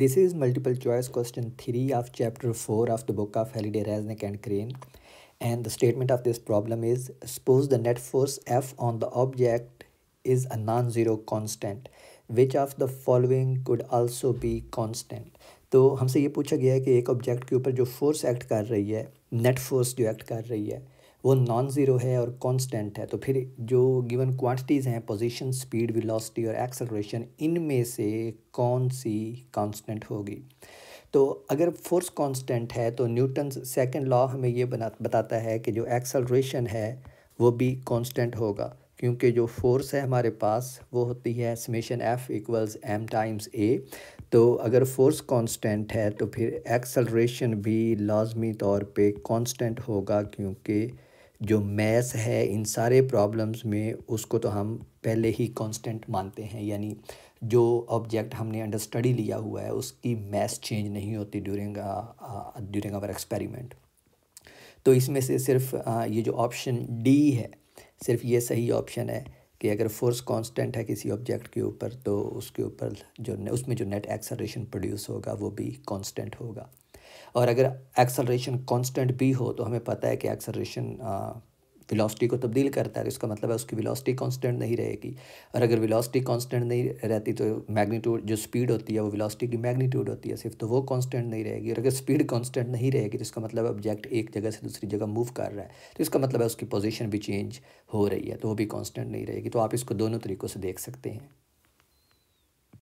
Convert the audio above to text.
this is multiple choice question three of chapter four of the book of Halliday Resnick and Crane and the statement of this problem is suppose the net force F on the object is a non zero constant which of the following could also be constant तो हमसे ये पूछा गया है कि एक object के ऊपर जो फोर्स एक्ट कर रही है नेट फोर्स जो एक्ट कर रही है वो नॉन ज़ीरो है और कांस्टेंट है तो फिर जो गिवन क्वांटिटीज़ हैं पोजीशन स्पीड वेलोसिटी और एक्सलरेशन इनमें से कौन सी कांस्टेंट होगी तो अगर फोर्स कांस्टेंट है तो न्यूटन सेकेंड लॉ हमें ये बना बताता है कि जो एक्सलरेशन है वो भी कांस्टेंट होगा क्योंकि जो फोर्स है हमारे पास वो होती है summation F equals M times A तो अगर फोर्स कांस्टेंट है तो फिर एक्सलरेशन भी लाजमी तौर पे कांस्टेंट होगा क्योंकि जो मैस है इन सारे प्रॉब्लम्स में उसको तो हम पहले ही कांस्टेंट मानते हैं यानी जो ऑब्जेक्ट हमने अंडर स्टडी लिया हुआ है उसकी मैस चेंज नहीं होती ड्यूरिंग ड्यूरिंग आवर एक्सपेरिमेंट तो इसमें से सिर्फ आ, ये जो ऑप्शन डी है सिर्फ ये सही ऑप्शन है कि अगर फोर्स कांस्टेंट है किसी ऑब्जेक्ट के ऊपर तो उसके ऊपर जो उसमें जो नेट एक्सलेशन प्रोड्यूस होगा वो भी कांस्टेंट होगा और अगर एक्सलरेशन कांस्टेंट भी हो तो हमें पता है कि एक्सलरेशन वेलोसिटी को तब्दील करता है तो इसका मतलब है उसकी वेलोसिटी कांस्टेंट नहीं रहेगी और अगर वेलोसिटी कांस्टेंट नहीं रहती तो मैग्नीट्यूड जो स्पीड होती है वो वेलोसिटी की मैग्नीट्यूड होती है सिर्फ तो वो कांस्टेंट नहीं रहेगी और अगर स्पीड कांस्टेंट नहीं रहेगी तो इसका मतलब ऑब्जेक्ट एक जगह से दूसरी जगह मूव कर रहा है तो इसका मतलब है उसकी पोजिशन भी चेंज हो रही है तो वो भी कॉन्स्टेंट नहीं रहेगी तो आप इसको दोनों तरीक़ों से देख सकते हैं